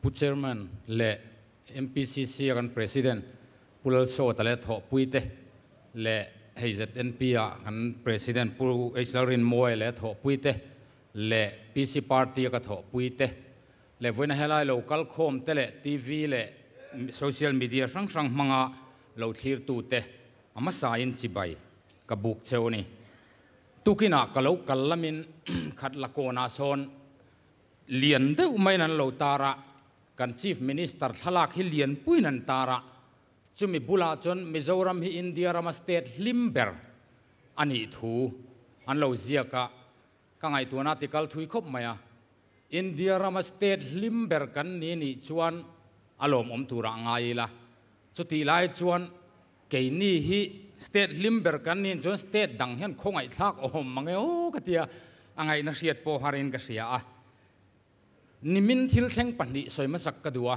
ผู้เชอร์แมนและ MPCC กันประธานผู้เลโซตะเลทอปุยเตและเฮจเอ็นพีอากันประธานผู้เอชลารินมวยและทอปุยเตและ PC Party ์ตี้ก็ทอปุยเตและวันเฮลายโลกาลคอมเตและทีวีและโซเชียลมีเดียสังสังมังอาเราทีร์ตูเตอามาสายินสิบายกับบุกเชวนี่ตุกินักเรากัลลามินขัดละโกนาโซนเลียนเดอไม่นั้นเราตาระกันชีฟมินิสเตอร์ทลักฮิเลียนปุยนันตาระจุมิบุลาจนมิโซรัมฮิอินเดียรามาสเตทลิมเบอร์อันนี้ถูอันเลวเสียกะกังไอตัวนาติกัลทุยคบไหมอะอินเดียรามาสเตทลิมเบอร์กันนี่นี่ชวนอารมณ์อมตัวร่างไงละสุดที่ไล่ชวนเกนี่ฮิสเตทลิมเบอร์กันนี่ชวนสเตทดังเห็นคงไอทักโอมมังเอโอกะเตียอังไงนาเสียดโปฮารินกะเสียอ่ะนิมินทิลเซงปันดิสวยมาสักกระดัว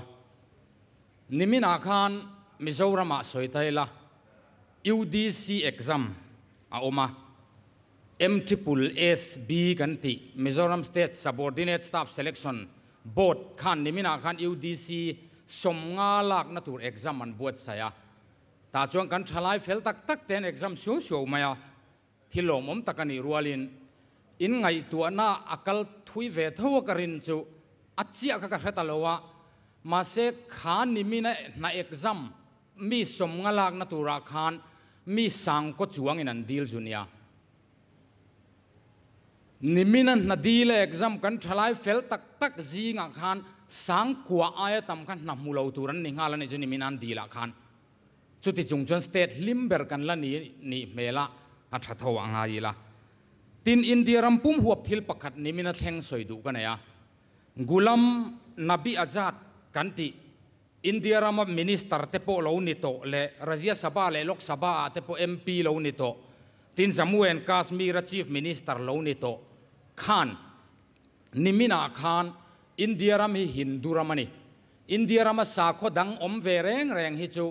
นิมินอาคารมิโซรามาสวยไทยละ UDC exam อาอมา M triple S B กันติมิโซรัมสเตท subordinate staff selection board ขันนิมินอาคาร UDC สมงาลักนัตุร exam มันบวชเสียตาจวงกันทลายเฟลตักตักเตน exam ชัวชิวมาที่ลอมมตะกันีรัวลินอินไงตัวน่าอักลทุยเวทวกรินจูอาชีพก็จะตลอดว่ามาเสกขานนี่มีในในเอกซัมมีสมงลักษณ์นตุราคานมีสังก็จวงในนันดีลจุนยานี่มีนั่นนดีเลยเอกซัมกันทลายเฟลตักตักจีงอคานสังกว่าอายตัมกันนับมูลอุตุรันนิงาลันจุนี่มีนันดีละคานชุดที่จงจนสเตทลิมเบอร์กันละนี่นี่เมล่าอัตราทว่างอายละตินอินเดียรำปุ่มหัวทิลปักขัดนี่มีนัดแทงสวยดูกันเนี่ย gulam nabi azad kanti india rama minister te po lo ni to le razia sabha le lok sabha te po mp lo ni to tin jammu and kashmir chief minister lo ni to khan nimina khan india ram hi hindu ramani india rama sa kho dang om ve reng reng hi chu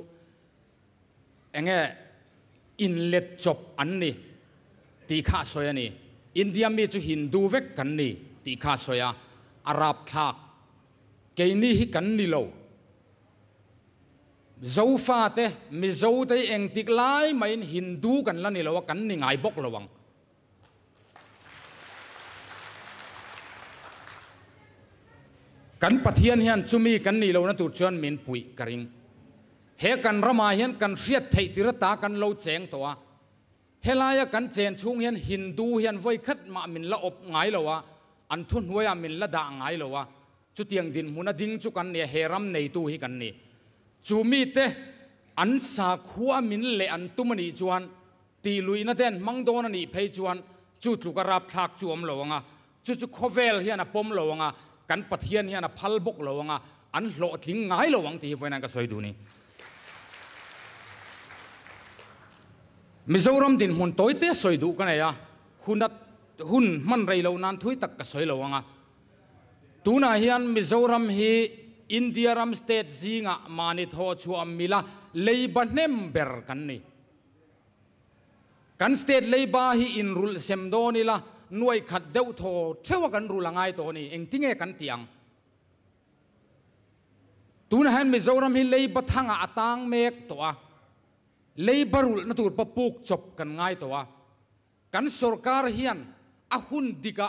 enge inlet chop an ni ti kha soya ni india mi chu hindu vek kan ni ti kha soya อาราบทากกนี่ฮิกันนิโล่โฟาเตะมิโจเตเองติกไลไม่ฮินดูกันละนิโลว่ากันนิไงบกละวังกันปะเทียนเฮียนซุมีกันนิโลนะตุชวนมินปุยกริงเฮกันรำมาเฮียนกันเสียดไทยติรตากันโลเจงตัวเฮลายกันเจนชุงเฮียนฮินดูเฮียนไว้คัดมามินละอบไงละวะอันทุนหัวยามินละด่างไงเลยวะจุดยังดินมุนัดิ้งจุกันเนี่ยเฮรัมในตู้ฮิกันนี่จูมีเตอันสาขัวมินเลอันตุมันอีจวนตีลุยนั่นเองมังโดนนี่เพยจวนจุดลูกกระรับทากจูมลวงอ่ะจุดจุดโคเวลเฮียนะปมลวงอ่ะกันปะเทียนเฮียนะพัลบกลวงอ่ะอันโลทิ้งไงลวงที่วันนั้นก็สวยดูนี่มิโซรัมดินมุนโตยเตสวยดูกันเลยอะคุณนัด hun man rei lo nan thui tak ka soi lo anga tuna hian mizoram hi india ram state zinga ah mani tho chu amila leiba nem ber kan ni kan state leiba hi in rul sem donila nuai khat deu tho thewa kan rulangai to ni engtinge kan tiang tuna han mizoram hi leiba thanga atang mek to a leiba rul na tur papuk chop kan ngai to a kan sarkar hian อาหุ่นดีกะ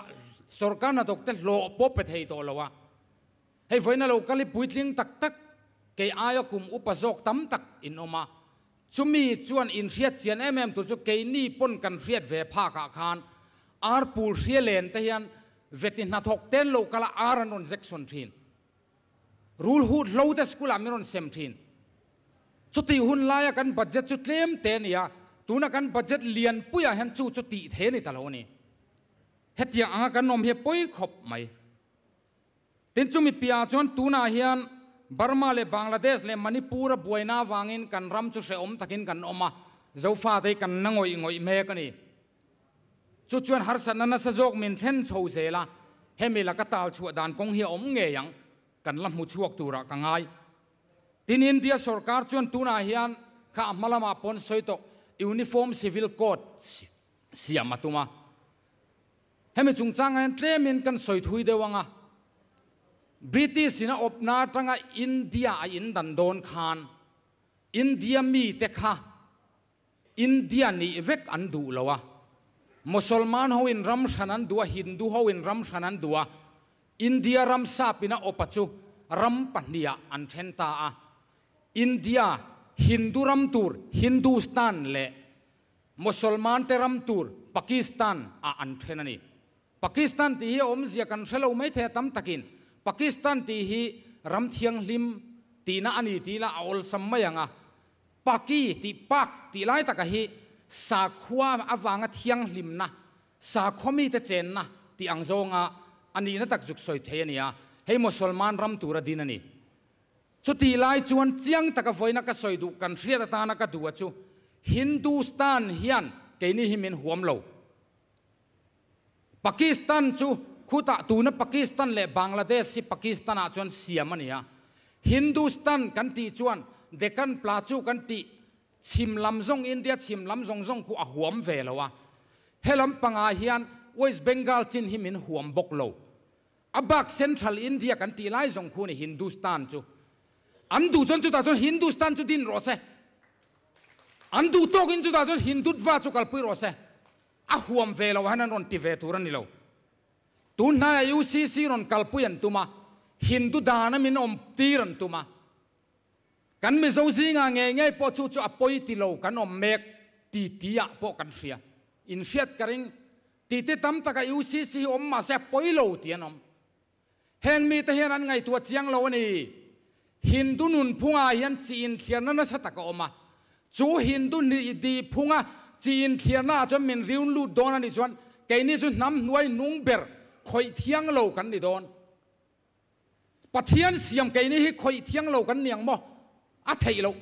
สุรกันนะทุกเทโลบอปปเทิดตัวละวะเฮ้ยไว้นละเราเลิปุยทิ้งตักตักเกี่ยอายุคุมอุปสรรคตั้มตักอินออกมาชุมีชวนอินเสียดเจียนเอ็มเอ็มตัวชุกเกี่ยนี่ปนกันเสียดเวพ้ากักขันอาร์ปูเสียเลนเทียนเวทีนัทุกเทนเรกคลาอารันนนเซ็กซ์นทินรูลฮูดเราเดสกุลามิรอนเซมทีนชุดที่หุ่นลายกันบัจจัตชุดเลี้ยมเตีนยาตัวนั้นบัจจัตเลียนปุยเห็นชุดชุดที่เทนี่ตาลวันี่ Hết hetia anga kan nom he poi khop mai tin chumi pia chon tuna hian Burma le Bangladesh le Manipur buaina wangin kan ram chu sẽ om takin kan oma zofa te kan nangoi ngoi me ka ni chu chuan har san na sa jok min then chho zela hemi la ka tal chu dan kong hi om nge yang kan một mu chuak tura ka ai. tin india sarkar chuan tuna hian kha malama pon soi to, uniform civil code siamatuma si เฮ้ยจงจางเงินเตรียมินกันสวยทุยเดวังอ่ะบริติสินะอบนาตั้งอินเดียอินดันโดนคานอินเดียมีเด็กฮะอินเดียนี่เวกอันดูแล้ววะมุสลิมเขาอินรัมชันันดัวฮินดูเขาอินรัมชันันดัวอินเดียรัมซาปินะอปัจุรัมปันเดียอันเชนตาอ่ะอินเดียฮินดูรัมตูร์ฮินดูสตันเล่มุสลิมเตรัมตูร์ปากีสถานอ่ะอันเชนนี่ปากีสถานที่ฮีอมเสียกันเชลไม่เทตัมตะกินปากีสถานที่ฮีรำเทียงลิมตีน่าอันนี้ตีละเอาสมัยงอ่ะปากีตีปักตีไลตะกะฮีสาขวาอวางเทียงลิมนะสาขวามีแต่เจนนะตีอังโจงะอันนี้นะตักจุกสอยเทียนี่อ่ะให้มุสลิมันรัมตัวระดินนี่ชุดทีไลจวนเจียงตะกะอยนักสอยดูกันเสียตานักดู่ชูฮินดูสตานเฮียนเกนี่หิมินหัวมเลา Pakistan chu tu tuna Pakistan le Bangladesh si Pakistan a chuan siam ania Hindustan kan ti chuan dekan pla chu kan ti chim lam zong India chim lam zong zong khu a huam ve lo wa helam panga hian West Bengal chin him in huam bok lo abak Central India kan ti lai zong khu ni Hindustan chu an du chon chu ta chon Hindustan chu din ro se an du tok in chu ta chon Hindutva chu kalpui ro se a huam ve lo hanan ron ti ve turan ni lo tun na yu si si ron kalpuyan tuma hindu dana min om tiran tuma kan mi zo zi nga nge nge po chu chu apoy ti lo kan om mek ti ti po kan sia in siat karing ti ti tam taka yu si om ma se apoy lo ti om, heng mi te hian an ngai tua chiang lo ni hindu nun phunga hian chi in thian na sa taka oma chu hindu ni di phunga chin thiền na cho mình riêng lu don anh chuan cái này chuan nắm nuôi nung bể khoi thiang lâu cần đi don bà thiên siam cái này khoi thiang lâu cần niang mo à thầy lâu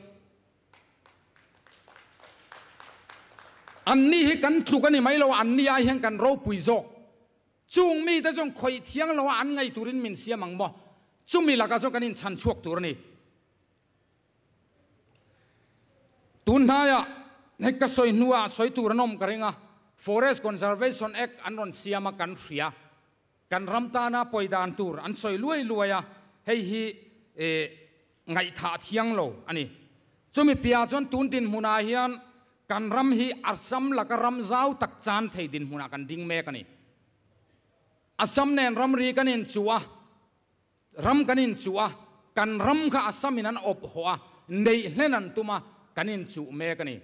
anh ni hi cần thu cái này mấy lâu anh ni ai hang cần rau bùi zok chung mi ta chung khoi thiang lâu anh ngay turin mình siam mang mo chung mi là cái chung cái này chăn chuột turin này tuần hai ya Nek ka soi nua soi tu ranom karinga Forest Conservation Act anon siama kan ria kan ramtana poidan tur an soi luai luaya hei hi e ngai tha thiang lo ani chumi pia chon tun din huna hian kan ram hi arsam laka ram zau tak chan thei din huna kan ding me kani asam nen ram ri kan in chuwa ram kan in chuwa kan ram kha asam inan op hoa nei hlenan tuma kan in chu me kani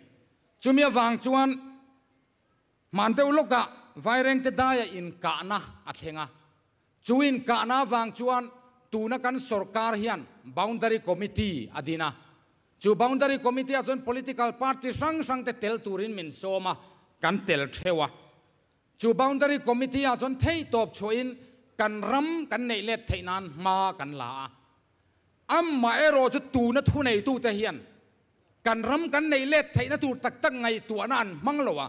chumia wang chuan mandeu loka vaireng te daya in cả na kana à athenga cả na wang chuan tuna kan sarkar hian boundary committee adina à chu boundary committee azon à, political party sang sang te tel turin min soma kan tel treo, chu boundary committee azon thấy top in kan ram kan nei let theinan ma kan la amma ero tu tuna thu nei tu te hian kan ram kan nei let thei na tur tak tak ngai tu anan manglowa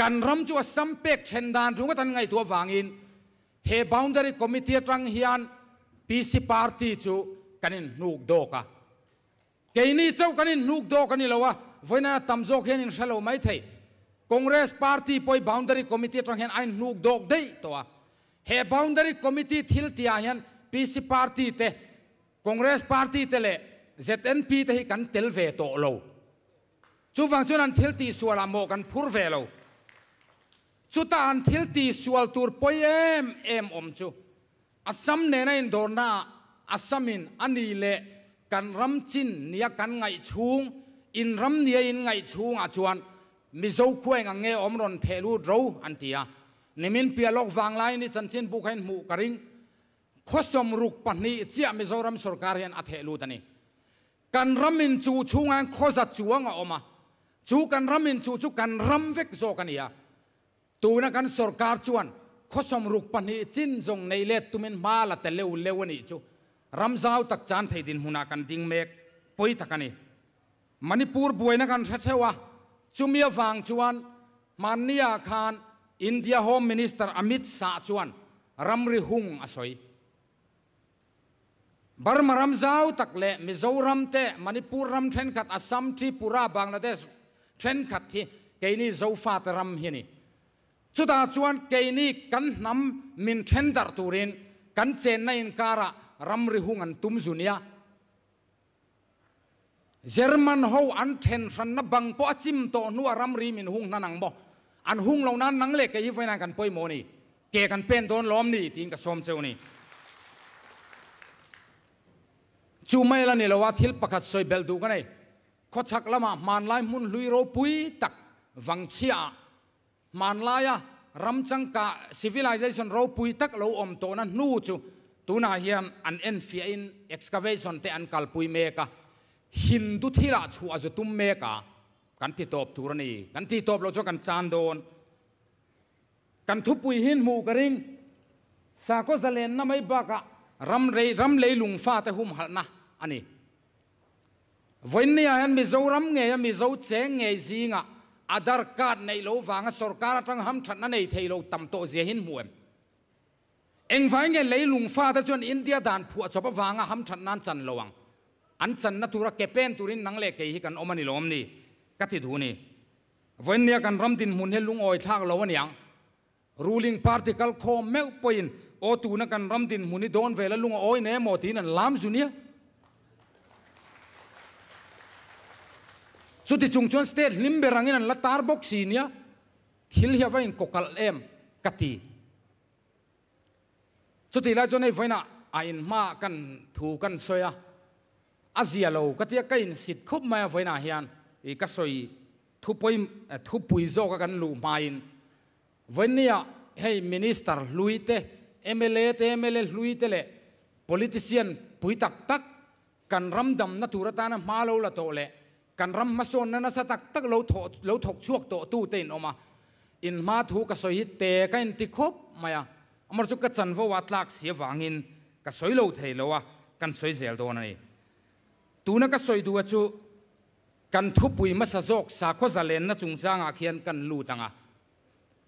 kan ram chu sampek chendan runga tan ngai tu wangin he boundary committee tang hian pc party chu kanin nuk doka keini chau kanin nuk doka ni lowa voina tamjok hian in shalo mai thei congress party poi boundary committee tang hian ain nuk dok dei towa he boundary committee thil tia hian pc party te congress party te le ZNP te hi kan tel ve to lo chu wang chuan an thil ti sual amo kan phur ve lo chu ta an thil ti sual tur poi em em om chu asam ne na à in dor à na asamin ani le kan ram chin nia kan ngai chung in ram nia in ngai chung a à chuan mi zo khuai nga nge om ron thelu dro an tia nimin pialok wang lai ni chan chin bu khain mu karing khosom ruk pani chia mizoram sarkar hian a thelu tani กันรัมินจูชูงานข้อจัดจวงออกมาจูกันรัมินจูจูกันรัมเวกโซกันเนียตัวนักการสกาดชวนข้อสมรุปปนิจินจงในเลตุเมนมาละแต่เลวเลวนี่จูรัมซาตักจานไทยดินหุนากันดิงเมกปุยตะกันนี่มันนี่ปูร์บวยนักกัรเช่วะจุมีฟังชวนมันนี่อาคารอินเดียโฮมมินิสเตอร์อมิตสาชวนรัมริฮุงอสอยบาร์มรัมซาวตักเล่มิโซรัมเตมันิปูรัมเทรนขัดอัสซัมทีปูราบังลาเดสเทรนขัดที่เกนี่โซฟาตรัมเฮนี่สุดอาชวนเกนี่กันน้ำมินเทรนด์ตูรินกันเจนนในคาระรัมริฮุงันตุมซุนยาเยอรมันเฮาอันเทรนสันนับบังปอจิมโตนัวรัมรีมินฮุงนันังบ่อันฮุงเหล่านั้นนังเล่เกยิฟไนกันป่วยโมนี่เกยกันเป็นโดนล้อมนี่ทิ้งกระสมเจ้านี่จูไม่ละนี่ละว่าทิลประกาศสอยเบลดูกันไงขอชักละมามันลายมุนลุยโรปุยตักวังเชียมันลายอะรำจังกะซิวิลล z เซชันโรปุยตักเราอมโตนั้นนู่จูตัวนาเฮียมอันเอ็นฟีอินกซ์คาเวชันเตอันกัลปุยเมกะฮินดูที่ละชัวจุตุมเมกะกันที่ตบทุรนีกันที่ตบเราจะกันจานโดน กันทุปุยหินมูกระิงสาก็จเลนน้ำไม่บากะรำเลยรำเลยลุงฟ้าแต่หุ่มหันนะ ani voinne ya han mizoram nge ya mizo cheng nge zinga adar card nei lo wanga sarkar atang ham thatna nei theilo tamto je hin muem eng vai nge lei lung fa ta chon india dan phu vang wanga ham thatnan chan lowang an chan na tura kepen turin nang le ke hi kan omani lom ni kathi thu ni voinne kan ram din mun he lung oi thak lo waniang ruling particle kho meu point o tu na kan ram din muni don vela lung oi ne mo tin an lam junia chu ti chung chuan state lim berangin an la tar box si nia thil hi avain kokal em kati chu ti la chuan ei voina a in ma kan thu kan soya azia lo katia kain sit khop mai voina hian i ka soi thu poi eh, thu pui zo ka kan lu main voinia hei minister luite MLA te MLA luite le politician pui tak tak kan ramdam na turata na malo la to le กันรำมาสซนนั้นสตักตักเราถกเราถกช่วงตัวตู้เต็นออกมาอินมาถูกกสอยเตะกันติคบมา่ะมรสุกัจันฟวัดลากเสียวางอินกสอยเราเทลวะกันสอยเซลตัวนี่ตเอนตูนักสอยดูจูกันทุบปุยมัสโจกสาโคซาเลนนะจุงจางอาเคียนกันลูตังอะ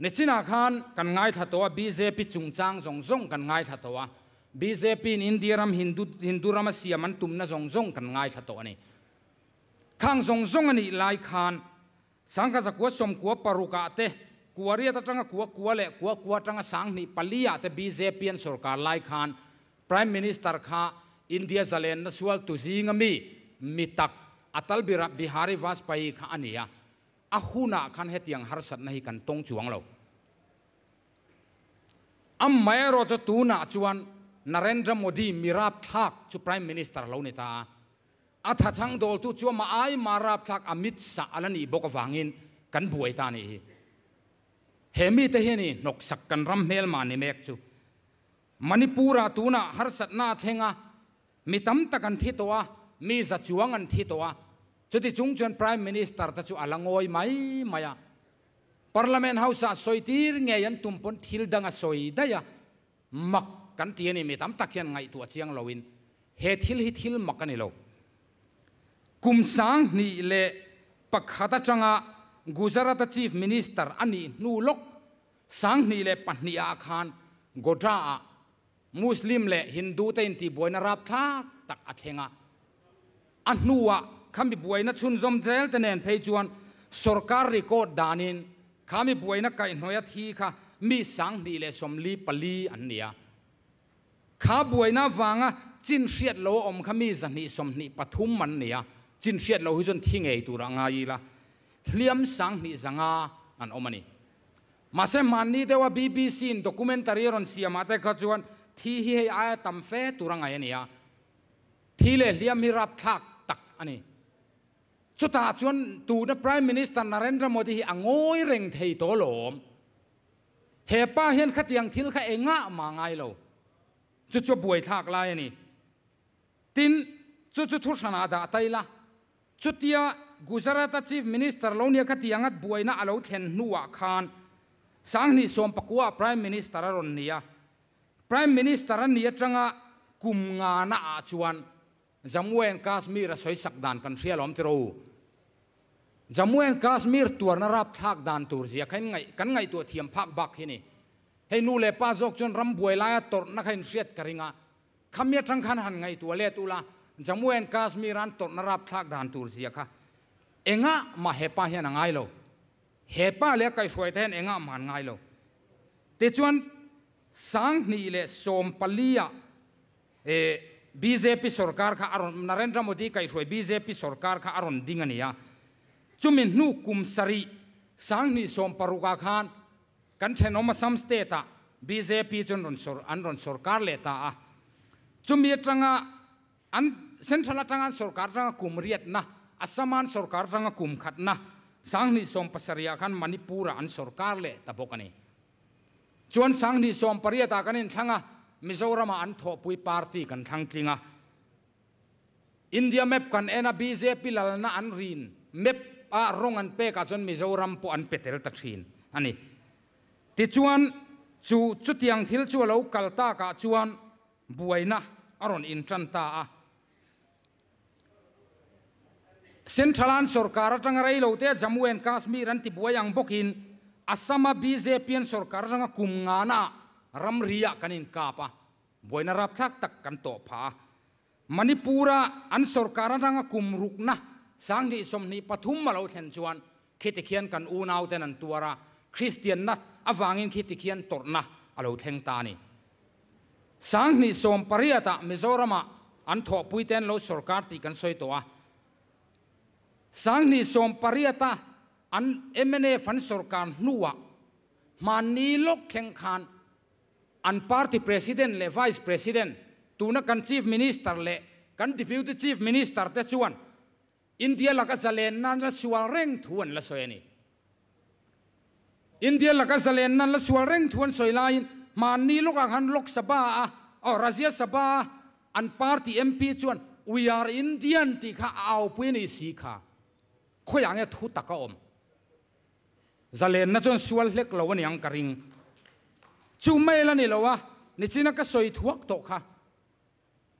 ในสินาคานกันง่ายถัตัวบีเจปีจุงจางจงจงกันง่ายถัตัวบีเจปีอินเดียรัมฮินดูฮินดูรัมเสียมันตุมนะสงจงกันง่ายถัตัวนี่ข้างทรงทรงนี่ลายคานสังกัสกัวสมกัวปรุกะเตกัวเรียตจังกัวกัวเละกัวกัวจังสังนี่ปลียะเตบีเจพีนสุรการลายคาน prime minister ข้าอินเดียจะเลนนสวลตุจิงมีมิตักอัตลบิรับบิฮาริวัสไปข้าอันนี้อะฮูนักขันเหตุยังฮาร์สัตนี่กันตรงจวงเราอัมเมรอจะตูนักจวนนเรนดรโมดีมิรับทักจู prime minister เราเนี่ตา a tha chang dol tu chu ma ai marap thak amit sa alani boka wangin kan buai ta ni hemi te heni nok sak kan ram mel ma ni mek chu manipura tuna har sat na thenga mi tam ta kan thi towa mi za chuang an thi towa chuti chung chuan prime minister ta chu alangoi mai maya parliament house a soitir nge yan tumpon thil danga soi daya mak kan ti ni mi tam tak hian ngai tu chiang loin he thil hi thil mak ani กุมสังนี่เละปักขัตจังอากุซาร์ตชีฟมินิสเตอร์อันนี้นูลกสังนี่เละปันนิอาคานกอดราอามุสลิมเละฮินดูเต็นที่บวยนรับทักตักอัฐเงาอันนูวะค้ามีบวยนัดชุนจอมเจลต์เนนเพย์จวนสุรการรีคอร์ดดานินค้ามีบวยนักไก่หน่อยที่ค่ะมีสังนี่เละสมลีปลีอันเนียข้าบวยนักฟังอ่ะจินเสียดโลอมค้ามีสันนิสมนิปทุมมันเนียจินเสียดเราหุ่นทิ้งไงตัวร่างไงละเลี้ยมสังนี่สังอาอันอมันนี่มาเสมานี่เดี๋ยวบีบีซีนด็อกิเมนตารีรอนเสียมาแต่ก็จวนที่เฮียไอ้ตั้มเฟตัวร่างไงเนี่ยที่เลยเลี้ยมมีรับทักตักอันนี้สุดท้ายจวนตัวนั้นร r i m น m i n i s ร e นเรนทร์โมดีอ่างอยเร่งเทตัวโลมเฮป้าเห็นขัดยังทิลขะเองะมาไงเราจุดจุดบวยทักไล่นี่ตินจุดจุดทุชนาดาไตละ chutia gujarat chief minister lonia khatiangat buaina alo thlen nuwa khan sangni som pakua prime minister ron nia prime minister an nia tanga kum nga na a jammu and kashmir a soi sak dan kan hrialom te jammu and kashmir tur na rap thak dan tur zia khain ngai kan ngai tu thiam phak bak hi ni hei nu le pa jok chon ram buai la tor na khain hriat karinga khamia tang khan han ngai tu le tu la jamuen kasmiran to narap thak dan tur zia kha enga ma hepa hian angai lo hepa le kai swai then enga man ngai lo te chuan sang ni le som palia e bjp sarkar kha aron narendra modi kai swai bjp sarkar kha aron dingania ya. chumin nu kum sari sang ni som paruka khan kan theno ma samste ta bjp chun ron sor an ron sarkar le ta a chumi atanga an central atanga sarkar ranga kum riat na asaman sarkar ranga kum khat na sangni som pasaria khan manipura an sarkar le tabokani chuan sangni som paria ta kanin thanga mizoram an tho pui party kan thang tlinga india map kan ena bjp lalna an rin map a rong an pe ka chon mizoram po an petel ta thin ani ti chuan chu chutiang thil chu lo kalta ka chuan buaina aron in tran ta a สินทรัพยสุรการตั้งไรเราเตะจมูกแอนคาสมีรันติบวยังบกินอาสมาบีเจพีนสุรการตังกุมงานะรำเรียกันินกาปะบวยนรับทักตักกันโตผามณีปูระอันสุรการตังกุมรุกนะสังดิสมนิปทุมมาเราเทนชวนคิดเขียนกันอูนาวแต่นันตัวระคริสเตียนนัดอวังอินคิดเขียนตดนะเราเทงตานีสังนิสมปริยตะมิโซรมาอันทอปุยเตนเราสุรการติกันสวยตัวสังนิสมปริยตาอันเอเมเนฟันสุรการนัวมานีลกแข่งขันอันพรร์ติประธานและายส์ประธานตัวนักนชีฟมินิสเตอร์และกันดิพิวต์ชีฟมินิสเตอร์เตชวนอินเดียลักษณะเลนนั้นละสวลเร่งทวนละสวยนี่อินเดียลักษณะเลนนั้นละสวลเร่งทวนสวยลายมานีลกหันลกสบาอ๋อรัสเซียสบาอันพรร์ติเอ็มพีชวน we are Indian ที่ข้าเอาพูดีนสีขา khoi yang ya thu taka om zalen na chon sual hlek lo ani ang karing là mai la à lowa ni china ka soi thuốc to kha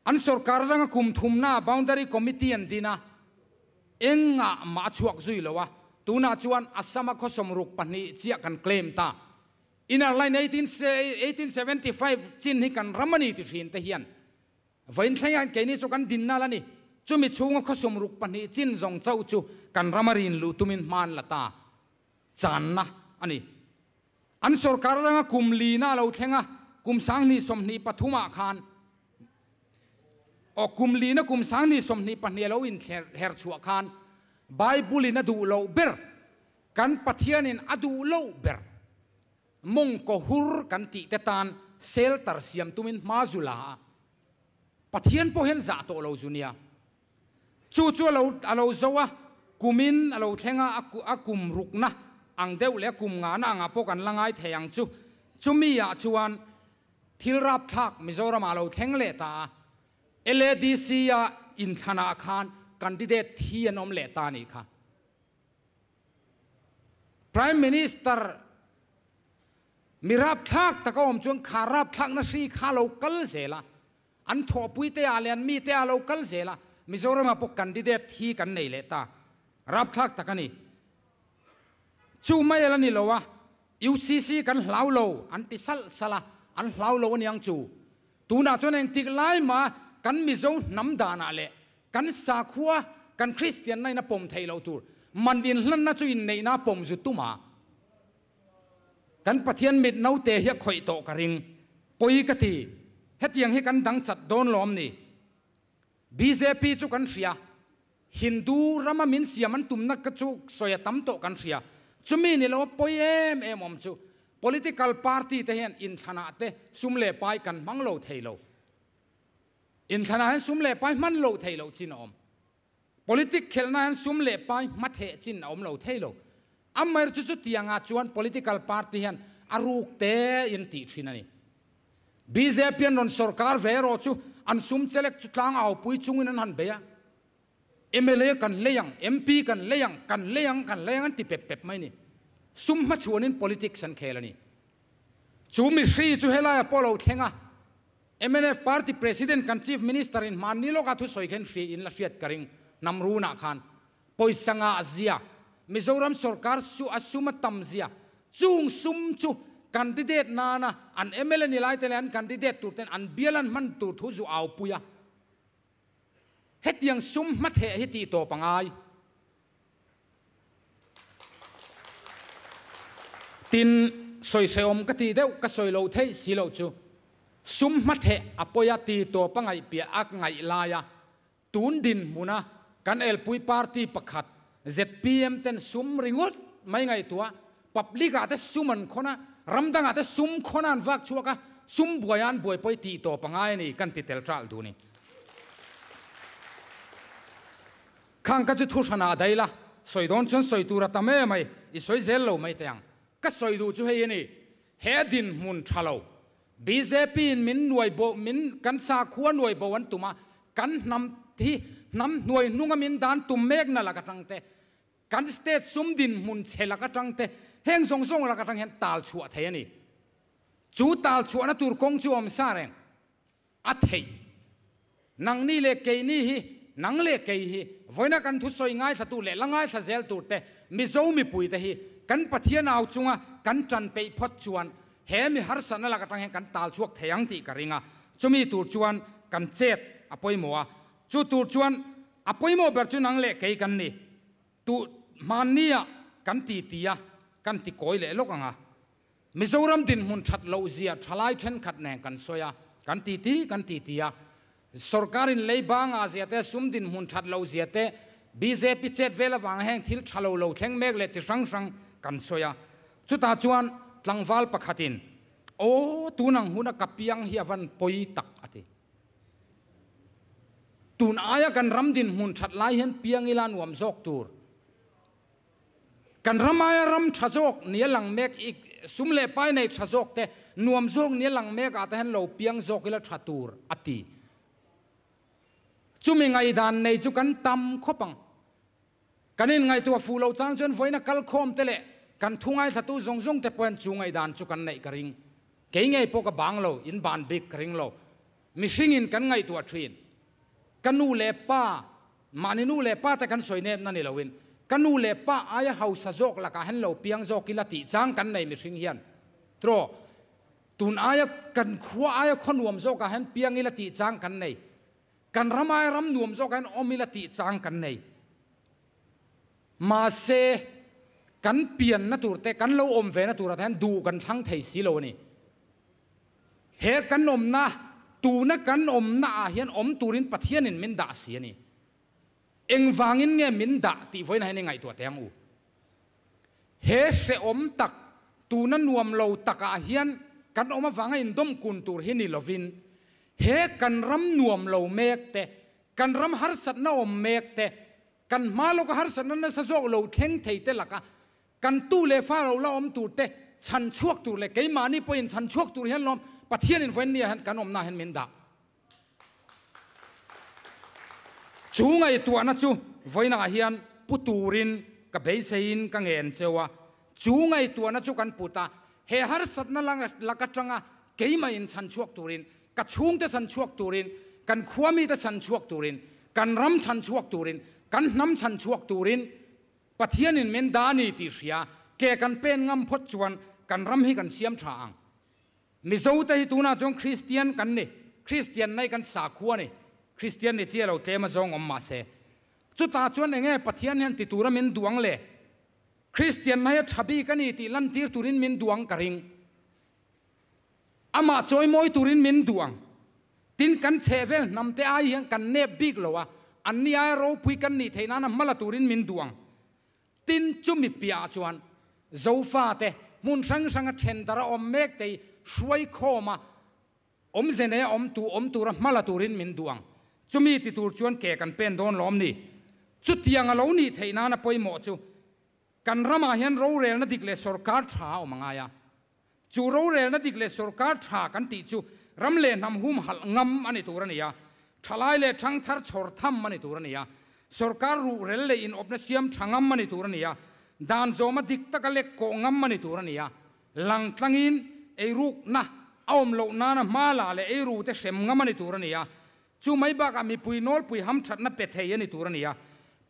an sarkar đang cùng thum na boundary committee na anh an dina enga ma chuak à tu tuna chuan asama kho ruột pani chia kan claim ta in our line 18 1875 chin hi kan ramani ti thin te hian vain thlaian ke ni chu kan din na la ni จุมิชูงก็สมรุกปนิจินจงเจ้าจูกันรามารินลูตุมินมานละตาจันนะอันนี้อันสรการังกุมลีน่าเราเทงะกุมสังนีสมนีปทุมาคานออกุมลีนะกุมสังนีสมนีปเนาวินเฮร์ชัวคานไบบุลีนะดูเราเบรกันปะทียนินอดูเราเบรมงกหุรกันติเตตานเซลตัรเซียมตุมินมาจุลาปะทียนพอเห็นจัตโตเราจุเนียจู่จู่เราเราจะว่ากุมินเราเทงาอักอักุมรุกนะอังเดวเละกุมงานะงาปกันลงไงเทียงจู่จู่มีอาชวนทิลรับทักมิโซรามาเราเทงเลตาเอเลดีซียาอินทนาคารคันดิเดตที่นอมเลตานี่ค่ะ prime minister มีรับทักตะก็อมจวงคารับทักนั่นสิข้าเรากลเสละอันทอปุยเตอาเลียนมีเตอาเรากลเสละมิโซรามาปกกันดีเดที่กันในเลตารับทักตะกันนี่จูไม่ละนี่เลวะยูซีซีกันเหลาโลอันติสัลสละอันเหลาโลนันยังจู ตูน่าจนเองติกไลมา กันมิโซน้ำดานาเลกันสาขัวกันคริสเตียนในนปมไทยเราตูมันวินลันนาจูอนในนบปมจุดตุมา กันปะเทียนมิดเนาเตะยขคอยโตกระริงปุยกะทีเฮ็ดยังให้กันดังจัดโดนล้อมนี่ BJP chu kan ria Hindu rama min siam an tumna ka chu soya tam to kan ria chumi ni lo poem em om chú. political party te hiện in thana te sumle pai kan manglo lô. in thana hen sumle pai manlo lô, chín om politic khelna hen sumle pai mathe chín om lo thailo ammer chu chu tianga chuan political party hen aruk te in ti thinani BJP non sarkar vero chú. อันซุมเจเล็กจุดลางเอาปุยจุงนั้นหันเบียเอเมเลกันเลี้ยงเอ็มพีกันเลี้ยงกันเลี้ยงกันเลี้ยงอันติเป็บเป็บไม่นี่ซุมมาชวนิน politics สันเคลนี่จูมิสรีจูเฮลายปอลเอาเทงะ MNF party president กัน chief minister in man nilo ka thu soi khen free in la fiat karing namru na khan poisanga azia mizoram sarkar su asuma tamzia chung sum chu คันดิเดตนานะอันเอเมลนี่ไล่เตลันคันดิเดตตัวเต็นอันเบียลันมันตัวทุจูเอาปุยะเฮ็ดยังซุ่มมัดเหะเฮ็ดตัวปังไอตินสวยเซอมก็ตีเด็กก็สวยเราเทสีเราจูสุ่มมัดเหะอปอยตีตัวปังไอเปียอักไงลายะตูนดินมุนะกันเอลปุยปาร์ตี้ประคัดเจ็ดพีเอ็มเต็นสุ่มริงุดไม่ไงตัวปับลิกาเตสุ่มันคนนะ ramdang ate sum khonan vak chuaka sum buayan boy poi ti to pangai ni kan ti tel tral du ni khang ka chu thu sana dai la soi don chon soi tu ra ta me mai i soi zel lo mai tang ka soi du chu he ni he din mun thalo BJP in min nuai bo min kan sa khua nuai bo wan tuma kan nam thi nam nuai nunga min dan tum mek na la ka tang te กันสเตทซุมดินมุนเชลักจังเตเฮงซงซงลักจังเห็นตาลชัวเทียนี่จูตาลชัวนัตุรกงจูอมซาเรงอัตเฮนังนี่เลเกนี่ฮีนังเลเกฮีวันนั้นกันทุสอยง่ายสตูเลลังง่ายสเซลตูเตมิโซมิปุยเตฮีกันปะเทียนเอาจุงะกันจันไปพดชวนเฮมิฮาร์สันลักจังเห็นกันตาลชัวเทียงตีกริงะจุมีตูชวนกันเจ็ดอปอยมัวจูตูชวนอปอยมัวเบอร์จุนังเลเกกันนี่ตูมาเนียกันตีตียะกันตีก้อยเลยลูกอ่ะมิโซรัมดินมุ่นชัดเลวเสียทลายเช่นขัดแนงกันสวยะกันตีตีกันตีตียะสุรการินเลยบางอาเซียเตสุมดินมุ่นชัดเลวเสียเตบีเซพิเซตเวลวังแห่งทิลชัลโลเลวเ่งเมกเลจิสังสังกันสวยะชุดท้ายจวนตั้งวาลปะขัดินโอ้ตูนังหุนกับพียงเฮียวันปอยตักอะไรตูนอายกันรัมดินหุ่นชัดลายเห็นพียงอีลานวมซอกตัวกันรำมายรำชะโจกเนียหลังเมกอีกสุมเลไปในชะโจกแต่นวมโจกเนียหลังเมกอาจจะเห็นเราเพียงโจกและชะตูรอติจุมีไงดานในจุกันตำขบังกันนี่ไงตัวฟูเราจ้างจนไว้นักกัลคอมเตเลกันทุ่งไอ้สตูจงจงแต่เป็นจุงไงดานจุกันในกระริงเก่งไงพวกบังเราอินบานเบกกระริงเรามิชิงินกันไงตัวทรีนกันนูเลป้ามานินูเลป้าแต่กันสวยเนบนั่นเองเราเว้นกันูเลปะอายเฮาสะจกละกาเห็นเราเพียงจกกิลติจังกันในมิชิงเฮียนตรตุนอายกันขัาอายคนรวมโจกเห็นเพียงกิลติจังกันในกันรำไมรำนวมโจกเห็นอมิลติจังกันในมาเสกันเปลี่ยนนะตูแต่กันเราอมเฟนะตูระแทนดูกันทั้งไทยสิโลนี่เฮกันอมนะตูนะกันอมนะอาเฮียนอมตูรินปะเทียนินมินดาเสียนี่เองฟังอเงี้ยมินดาตีไว้ในไงตัวแตงอูเฮเสอมตักตูนันนวมเราตักอาเฮียนกันออกมาฟังองดมกุนตูฮนิลวินเฮกันรำนวมเราเมกเตกันรำฮาร์สันนอมเมกเตกันมาลูกฮาร์สันนั้นสะโจเราเทงเทยเตลักะกันตู้เลฟ้าเราเราอมตูเตฉันชวกตูเลยไกมานี่ปอยนันชวกตูเฮีนลอมปะเทียนอินเฟนเนี่ยกันอมนาเห็นมินดาจูงไอตัวนั่นจูไว้นาเฮียนปุตูรินกับเบสเซนกังเอ็นเจวาจูงไอตัวนั่นจูกันปุตาเฮฮาร์สัตนาลังลักกัจงะเกยมาอินสันชวกตูรินกับชูงเตสันชวกตูรินกันขวามีเตสันชวกตูรินกันรำสันชวกตูรินกันน้ำสันชวกตูรินปัทยานินเมนดานีติเชียเกยกันเป็นงมพดชวนกันรำให้กันเสียมชทางมิโซเตฮิตูนาจงคริสเตียนกันเน่คริสเตียนในกันสาขัวเนี่ Christian ni chia lo tema zong om ma se chu ta chuan enge pathian hian ti tura min duang le Christian na ya thabi ka ni ti lan tir turin min duang karing ama choi moi turin min duang tin kan chevel namte ai yang kan ne big lowa anni ai ro pui kan ni theina na mala turin min duang tin chu mi pia chuan zofa te mun sang sang a chen dara om mek te shuai khoma om zene om tu om tu ra mala turin min duang chu mi ti tur chuan ke kan pen don lom ni chu tiang a lo ni theina na poimo chu kan rama hian ro rel na dikle sarkar tha o manga ya chu ro rel na dikle sarkar tha kan ti chu ramle nam hum hal ngam ani turani ya thalai le thang thar chor tham mani turani ya sarkar ru rel le in opna siam thangam mani turani ya dan zoma dik takale ko ngam mani turani ya lang tlangin ei ruk na aom lo na na mala le ei ru te sem ngam mani turani ya จูไม่บากามีปุยนอลปุยหมชัดนับเป็ดเทียนตัวนี้อะ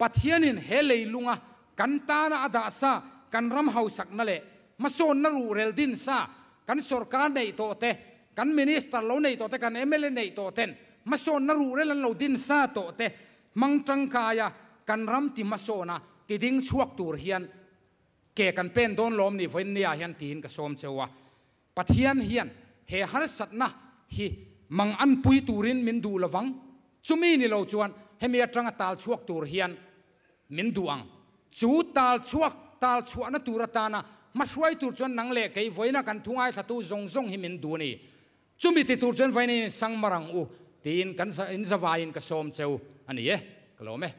ปัทเทีนินเฮเลยลุงอะกันตาณาอดาซะกันรำเฮาสักนั่นแหละมาโซนนรูเรลดินซากันสุรการในตัวเตกันมินิสเตอร์เราในตัวเตกันเอเมเลในตัวเตนมาโซนนรูเรลันเราดินซาตัวเตมังจังกายะกันรำที่มาโซนะกิดิ้งช่วกตัวเฮียนเกกันเป็นโดนล้มนี่เฟนเนียเฮียนตีนกับโซมเซวะปัทเทียนเฮียนเฮฮาร์สัตนะฮี mang an pui turin min du lawang chumi ni lo chuan hemi atanga tal chuak tur hian min duang chu tal chuak tal chuana turatana ma hruai tur chuan nang le kei voina kan thungai thatu zong zong hi min du ni chumi ti tur chuan vai ni sang marang u tin kan sa in zawain ka som cheu ani e kalome